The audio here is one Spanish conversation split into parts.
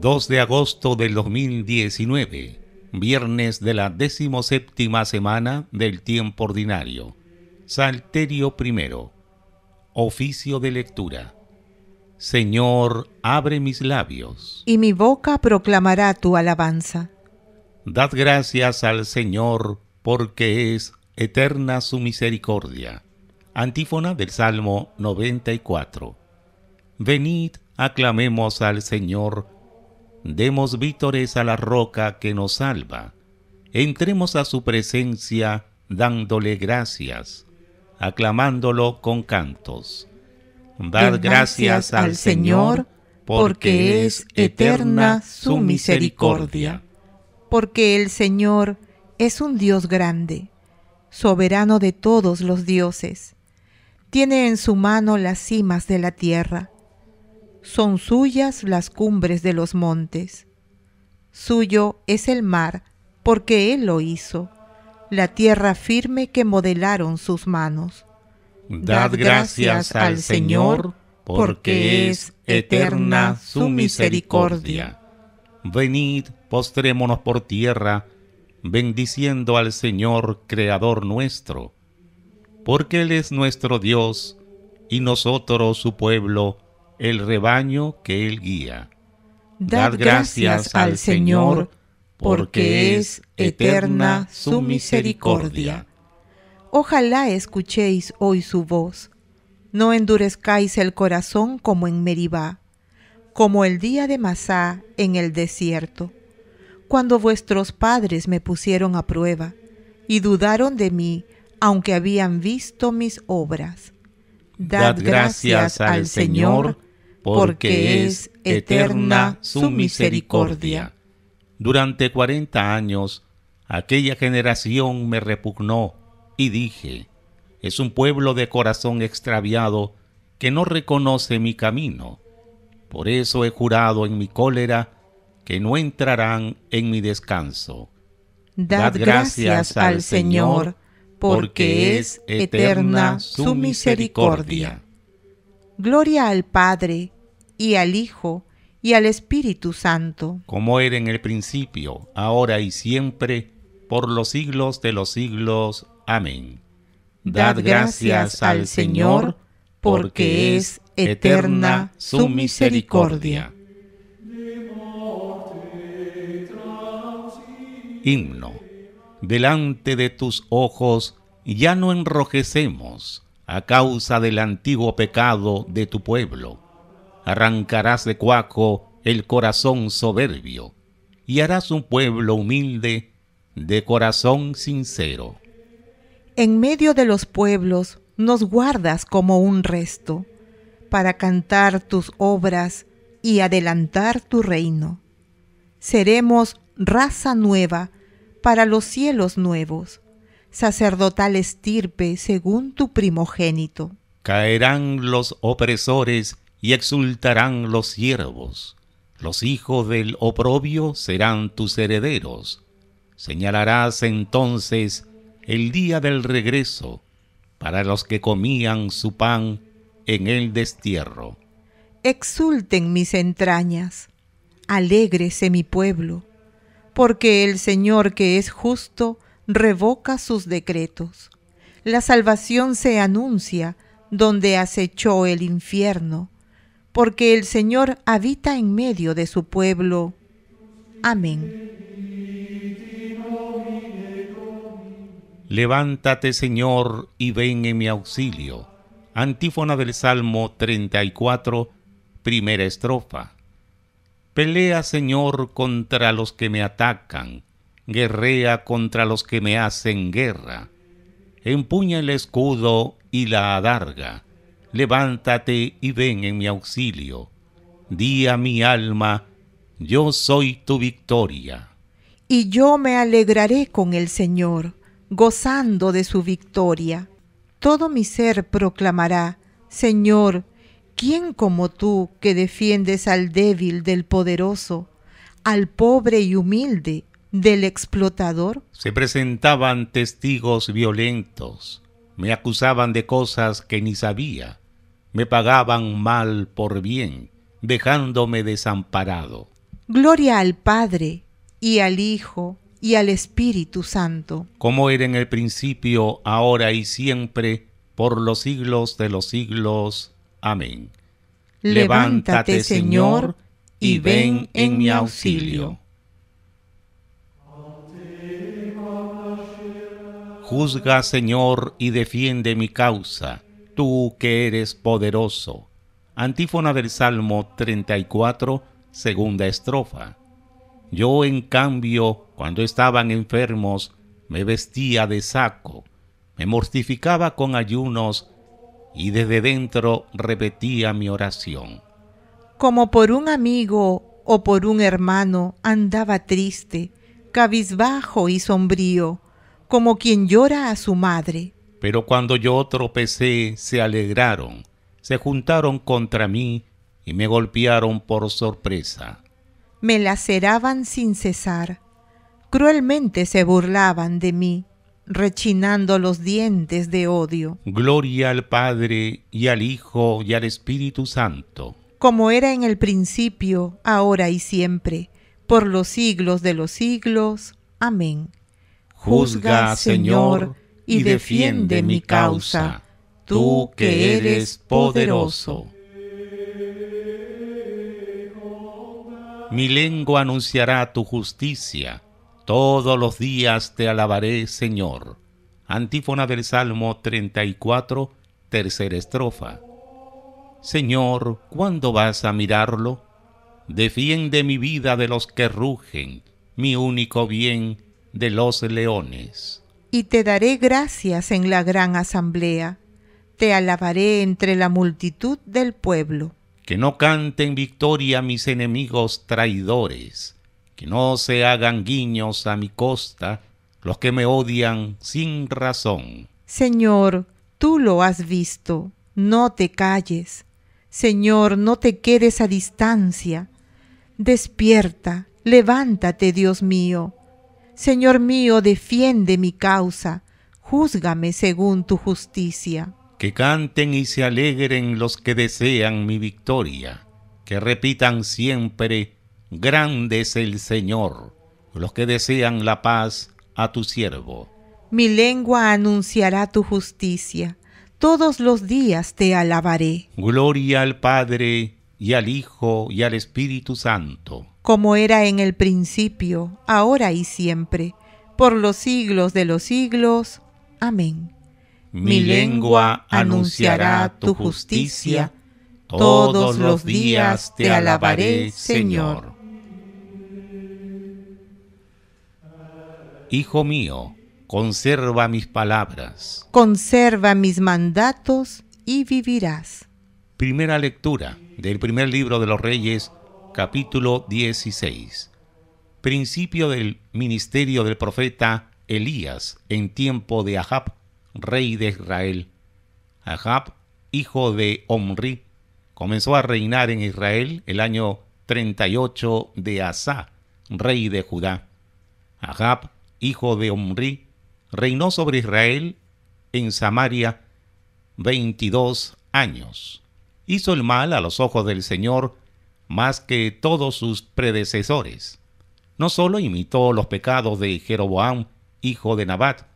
2 de agosto del 2019, viernes de la decimoséptima semana del tiempo ordinario. Salterio primero. Oficio de lectura. Señor, abre mis labios. Y mi boca proclamará tu alabanza. Dad gracias al Señor, porque es eterna su misericordia. Antífona del Salmo 94. Venid, aclamemos al Señor, demos vítores a la roca que nos salva. Entremos a su presencia dándole gracias, aclamándolo con cantos. Dad gracias al Señor, porque es eterna su misericordia. Porque el Señor es un Dios grande, soberano de todos los dioses. Tiene en su mano las cimas de la tierra son suyas las cumbres de los montes. Suyo es el mar, porque Él lo hizo, la tierra firme que modelaron sus manos. Dad gracias al Señor, porque es eterna su misericordia. Venid, postrémonos por tierra, bendiciendo al Señor, Creador nuestro, porque Él es nuestro Dios, y nosotros su pueblo, el rebaño que él guía. Dad gracias al Señor, porque es eterna su misericordia. Ojalá escuchéis hoy su voz. No endurezcáis el corazón como en Meribá, como el día de Masá en el desierto, cuando vuestros padres me pusieron a prueba y dudaron de mí, aunque habían visto mis obras. Dad, gracias al Señor porque es eterna su misericordia. Durante cuarenta años aquella generación me repugnó y dije, es un pueblo de corazón extraviado que no reconoce mi camino. Por eso he jurado en mi cólera que no entrarán en mi descanso. Dad gracias al Señor, porque es eterna su misericordia. Gloria al Padre, y al Hijo y al Espíritu Santo. Como era en el principio, ahora y siempre, por los siglos de los siglos. Amén. Dad gracias al Señor, porque es eterna su misericordia. Himno. Delante de tus ojos ya no enrojecemos a causa del antiguo pecado de tu pueblo arrancarás de cuaco el corazón soberbio y harás un pueblo humilde de corazón sincero. En medio de los pueblos nos guardas como un resto para cantar tus obras y adelantar tu reino. Seremos raza nueva para los cielos nuevos, sacerdotal estirpe según tu primogénito. Caerán los opresores y exultarán los siervos. Los hijos del oprobio serán tus herederos. Señalarás entonces el día del regreso para los que comían su pan en el destierro. Exulten mis entrañas, alégrese mi pueblo, porque el Señor que es justo revoca sus decretos. La salvación se anuncia donde acechó el infierno porque el Señor habita en medio de su pueblo. Amén. Levántate, Señor, y ven en mi auxilio. Antífona del Salmo 34, primera estrofa. Pelea, Señor, contra los que me atacan, guerrea contra los que me hacen guerra. Empuña el escudo y la adarga levántate y ven en mi auxilio. Di a mi alma, yo soy tu victoria. Y yo me alegraré con el Señor, gozando de su victoria. Todo mi ser proclamará, Señor, ¿quién como tú que defiendes al débil del poderoso, al pobre y humilde del explotador? Se presentaban testigos violentos, me acusaban de cosas que ni sabía me pagaban mal por bien, dejándome desamparado. Gloria al Padre, y al Hijo, y al Espíritu Santo. Como era en el principio, ahora y siempre, por los siglos de los siglos. Amén. Levántate, Señor, y ven en mi auxilio. Juzga, Señor, y defiende mi causa tú que eres poderoso. Antífona del Salmo 34, segunda estrofa. Yo, en cambio, cuando estaban enfermos, me vestía de saco, me mortificaba con ayunos y desde dentro repetía mi oración. Como por un amigo o por un hermano andaba triste, cabizbajo y sombrío, como quien llora a su madre pero cuando yo tropecé, se alegraron, se juntaron contra mí y me golpearon por sorpresa. Me laceraban sin cesar. Cruelmente se burlaban de mí, rechinando los dientes de odio. Gloria al Padre y al Hijo y al Espíritu Santo. Como era en el principio, ahora y siempre, por los siglos de los siglos. Amén. Juzga, Señor y defiende mi causa, tú que eres poderoso. Mi lengua anunciará tu justicia, todos los días te alabaré, Señor. Antífona del Salmo 34, tercera estrofa. Señor, ¿cuándo vas a mirarlo? Defiende mi vida de los que rugen, mi único bien de los leones y te daré gracias en la gran asamblea. Te alabaré entre la multitud del pueblo. Que no canten victoria mis enemigos traidores, que no se hagan guiños a mi costa los que me odian sin razón. Señor, tú lo has visto, no te calles. Señor, no te quedes a distancia. Despierta, levántate, Dios mío. Señor mío, defiende mi causa, júzgame según tu justicia. Que canten y se alegren los que desean mi victoria, que repitan siempre, grande es el Señor, los que desean la paz a tu siervo. Mi lengua anunciará tu justicia, todos los días te alabaré. Gloria al Padre y al Hijo, y al Espíritu Santo. Como era en el principio, ahora y siempre, por los siglos de los siglos. Amén. Mi lengua anunciará tu justicia, todos los días te alabaré, Señor. Hijo mío, conserva mis palabras. Conserva mis mandatos y vivirás. Primera lectura del primer libro de los Reyes, capítulo 16. Principio del ministerio del profeta Elías en tiempo de Ahab, rey de Israel. Ahab, hijo de Omri, comenzó a reinar en Israel el año 38 de Asa, rey de Judá. Ahab, hijo de Omri, reinó sobre Israel en Samaria 22 años hizo el mal a los ojos del Señor más que todos sus predecesores. No solo imitó los pecados de Jeroboam, hijo de Nabat,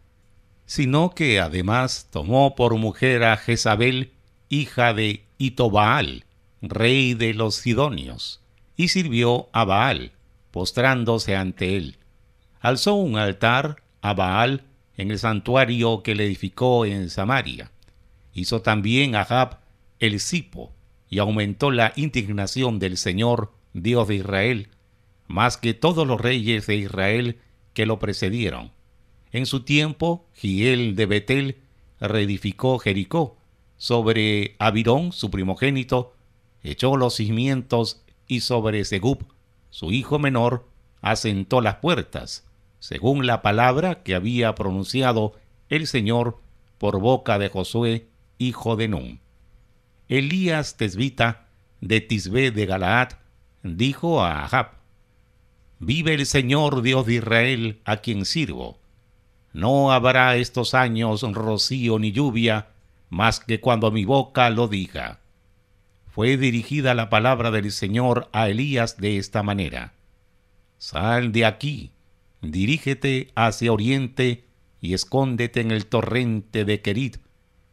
sino que además tomó por mujer a Jezabel, hija de Itobaal, rey de los Sidonios, y sirvió a Baal, postrándose ante él. Alzó un altar a Baal en el santuario que le edificó en Samaria. Hizo también Ahab, el cipo y aumentó la indignación del Señor, Dios de Israel, más que todos los reyes de Israel que lo precedieron. En su tiempo, Giel de Betel reedificó Jericó. Sobre Abirón, su primogénito, echó los cimientos y sobre Segub, su hijo menor, asentó las puertas, según la palabra que había pronunciado el Señor por boca de Josué, hijo de Nun. Elías Tesbita de Tisbé de Galaad dijo a Ahab, Vive el Señor Dios de Israel a quien sirvo. No habrá estos años rocío ni lluvia, más que cuando mi boca lo diga. Fue dirigida la palabra del Señor a Elías de esta manera. Sal de aquí, dirígete hacia oriente y escóndete en el torrente de Querit,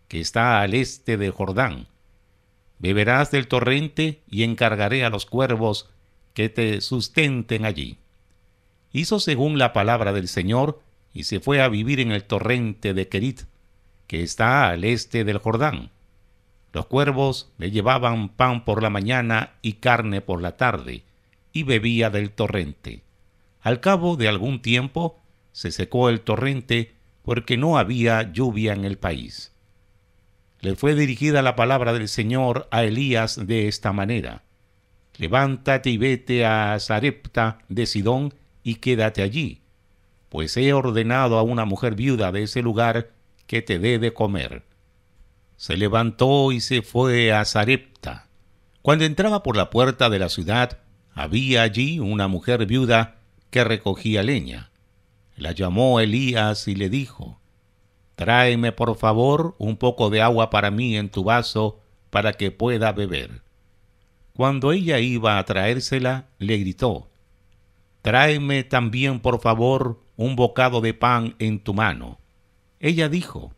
que está al este de Jordán beberás del torrente y encargaré a los cuervos que te sustenten allí. Hizo según la palabra del Señor y se fue a vivir en el torrente de Kerit, que está al este del Jordán. Los cuervos le llevaban pan por la mañana y carne por la tarde, y bebía del torrente. Al cabo de algún tiempo se secó el torrente porque no había lluvia en el país le fue dirigida la palabra del Señor a Elías de esta manera. Levántate y vete a Sarepta de Sidón y quédate allí, pues he ordenado a una mujer viuda de ese lugar que te dé de comer. Se levantó y se fue a Sarepta. Cuando entraba por la puerta de la ciudad, había allí una mujer viuda que recogía leña. La llamó Elías y le dijo, Tráeme, por favor, un poco de agua para mí en tu vaso, para que pueda beber. Cuando ella iba a traérsela, le gritó, Tráeme también, por favor, un bocado de pan en tu mano. Ella dijo,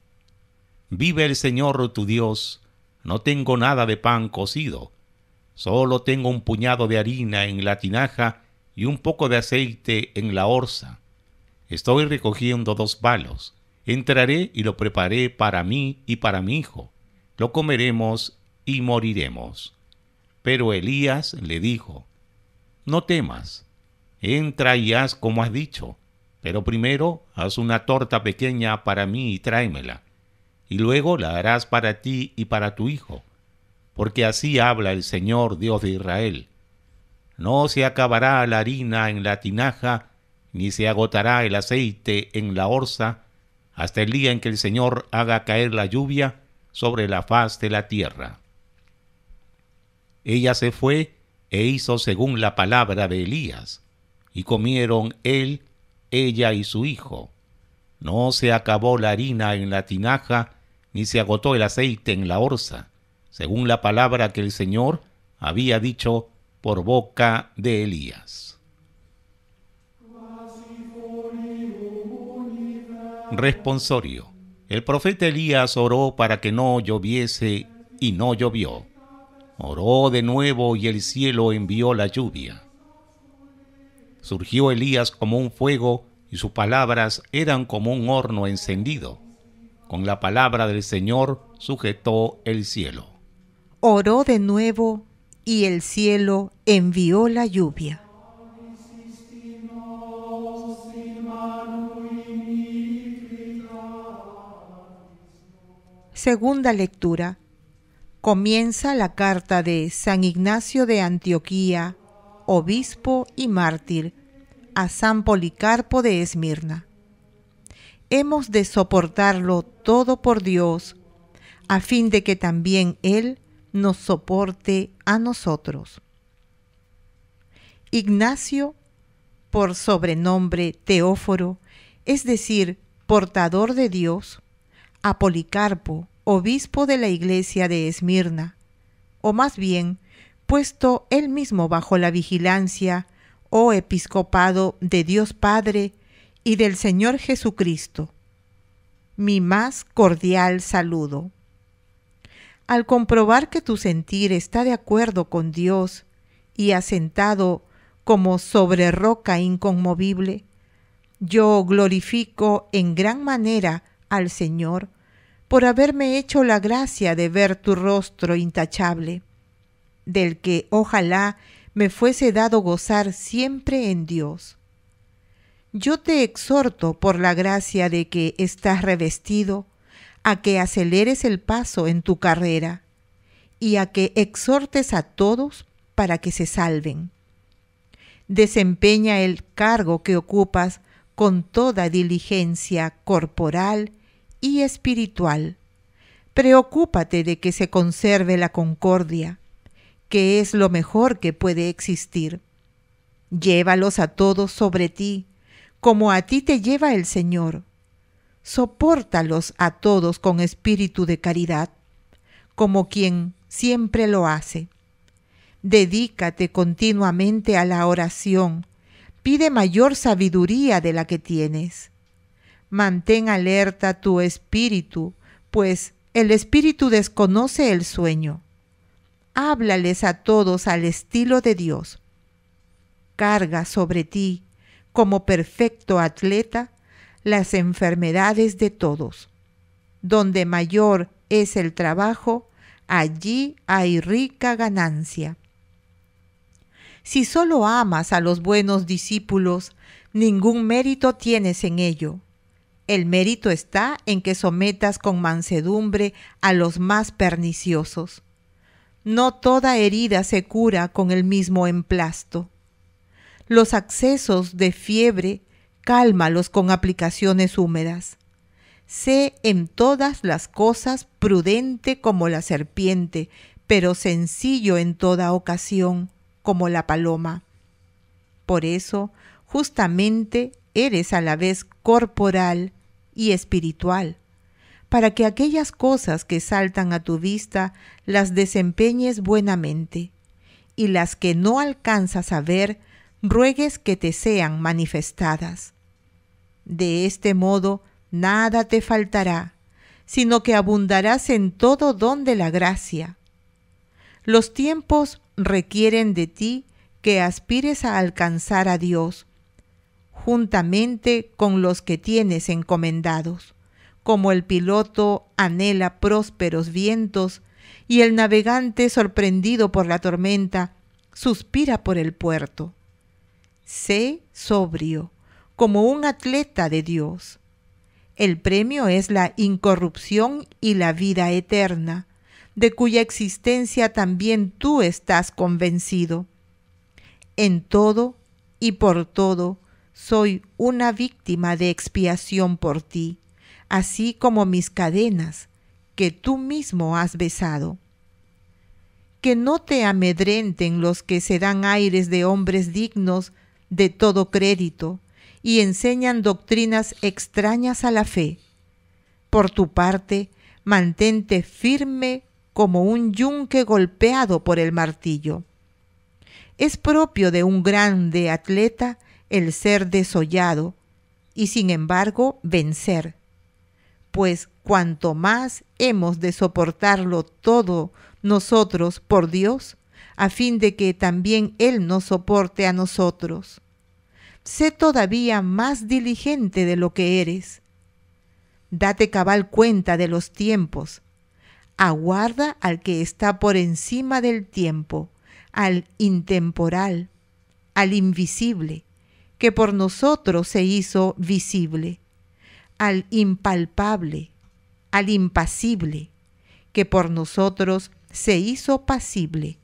Vive el Señor tu Dios, no tengo nada de pan cocido, solo tengo un puñado de harina en la tinaja y un poco de aceite en la orza. Estoy recogiendo dos palos Entraré y lo preparé para mí y para mi hijo. Lo comeremos y moriremos. Pero Elías le dijo, No temas, entra y haz como has dicho, pero primero haz una torta pequeña para mí y tráemela, y luego la harás para ti y para tu hijo, porque así habla el Señor Dios de Israel. No se acabará la harina en la tinaja, ni se agotará el aceite en la orza, hasta el día en que el Señor haga caer la lluvia sobre la faz de la tierra. Ella se fue e hizo según la palabra de Elías, y comieron él, ella y su hijo. No se acabó la harina en la tinaja, ni se agotó el aceite en la orza, según la palabra que el Señor había dicho por boca de Elías. Responsorio. El profeta Elías oró para que no lloviese y no llovió. Oró de nuevo y el cielo envió la lluvia. Surgió Elías como un fuego y sus palabras eran como un horno encendido. Con la palabra del Señor sujetó el cielo. Oró de nuevo y el cielo envió la lluvia. Segunda lectura. Comienza la carta de San Ignacio de Antioquía, obispo y mártir, a San Policarpo de Esmirna. Hemos de soportarlo todo por Dios, a fin de que también Él nos soporte a nosotros. Ignacio, por sobrenombre Teóforo, es decir, portador de Dios, a Policarpo, obispo de la iglesia de Esmirna, o más bien, puesto él mismo bajo la vigilancia o oh episcopado de Dios Padre y del Señor Jesucristo. Mi más cordial saludo. Al comprobar que tu sentir está de acuerdo con Dios y asentado como sobre roca inconmovible, yo glorifico en gran manera al Señor por haberme hecho la gracia de ver tu rostro intachable, del que ojalá me fuese dado gozar siempre en Dios. Yo te exhorto por la gracia de que estás revestido a que aceleres el paso en tu carrera y a que exhortes a todos para que se salven. Desempeña el cargo que ocupas con toda diligencia corporal y espiritual. Preocúpate de que se conserve la concordia, que es lo mejor que puede existir. Llévalos a todos sobre ti, como a ti te lleva el Señor. Sopórtalos a todos con espíritu de caridad, como quien siempre lo hace. Dedícate continuamente a la oración, pide mayor sabiduría de la que tienes. Mantén alerta tu espíritu, pues el espíritu desconoce el sueño. Háblales a todos al estilo de Dios. Carga sobre ti, como perfecto atleta, las enfermedades de todos. Donde mayor es el trabajo, allí hay rica ganancia. Si solo amas a los buenos discípulos, ningún mérito tienes en ello. El mérito está en que sometas con mansedumbre a los más perniciosos. No toda herida se cura con el mismo emplasto. Los accesos de fiebre cálmalos con aplicaciones húmedas. Sé en todas las cosas prudente como la serpiente, pero sencillo en toda ocasión como la paloma. Por eso, justamente eres a la vez corporal y espiritual, para que aquellas cosas que saltan a tu vista las desempeñes buenamente, y las que no alcanzas a ver, ruegues que te sean manifestadas. De este modo, nada te faltará, sino que abundarás en todo don de la gracia. Los tiempos requieren de ti que aspires a alcanzar a Dios, juntamente con los que tienes encomendados, como el piloto anhela prósperos vientos y el navegante sorprendido por la tormenta suspira por el puerto. Sé sobrio, como un atleta de Dios. El premio es la incorrupción y la vida eterna, de cuya existencia también tú estás convencido. En todo y por todo soy una víctima de expiación por ti, así como mis cadenas que tú mismo has besado. Que no te amedrenten los que se dan aires de hombres dignos de todo crédito y enseñan doctrinas extrañas a la fe. Por tu parte, mantente firme como un yunque golpeado por el martillo. Es propio de un grande atleta el ser desollado y sin embargo vencer, pues cuanto más hemos de soportarlo todo nosotros por Dios, a fin de que también Él nos soporte a nosotros. Sé todavía más diligente de lo que eres. Date cabal cuenta de los tiempos, aguarda al que está por encima del tiempo, al intemporal, al invisible, que por nosotros se hizo visible, al impalpable, al impasible, que por nosotros se hizo pasible,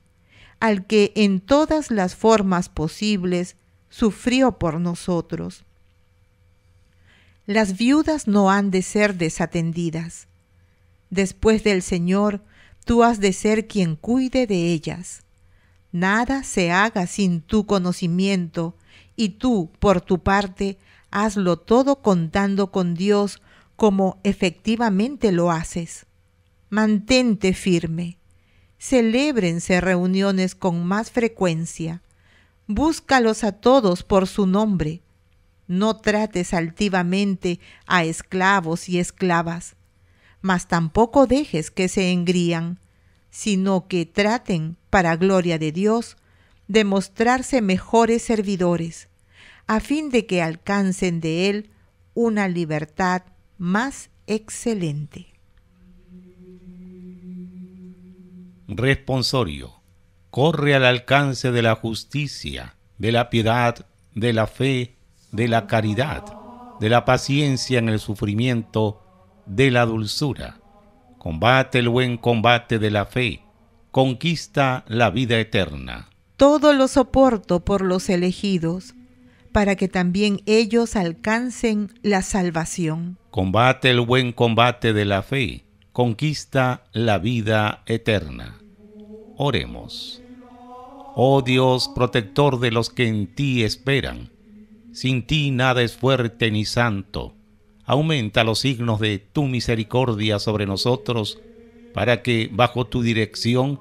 al que en todas las formas posibles sufrió por nosotros. Las viudas no han de ser desatendidas Después del Señor, tú has de ser quien cuide de ellas. Nada se haga sin tu conocimiento, y tú, por tu parte, hazlo todo contando con Dios como efectivamente lo haces. Mantente firme. Celébrense reuniones con más frecuencia. Búscalos a todos por su nombre. No trates altivamente a esclavos y esclavas mas tampoco dejes que se engrían, sino que traten, para gloria de Dios, de mostrarse mejores servidores, a fin de que alcancen de Él una libertad más excelente. Responsorio. Corre al alcance de la justicia, de la piedad, de la fe, de la caridad, de la paciencia en el sufrimiento, de la dulzura. Combate el buen combate de la fe. Conquista la vida eterna. Todo lo soporto por los elegidos, para que también ellos alcancen la salvación. Combate el buen combate de la fe. Conquista la vida eterna. Oremos. Oh Dios, protector de los que en ti esperan, sin ti nada es fuerte ni santo aumenta los signos de tu misericordia sobre nosotros, para que bajo tu dirección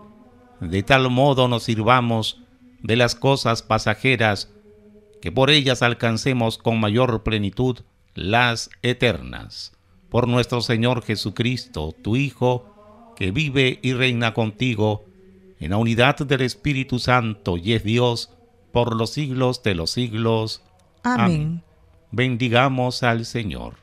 de tal modo nos sirvamos de las cosas pasajeras, que por ellas alcancemos con mayor plenitud las eternas. Por nuestro Señor Jesucristo, tu Hijo, que vive y reina contigo, en la unidad del Espíritu Santo y es Dios, por los siglos de los siglos. Amén. Bendigamos al Señor.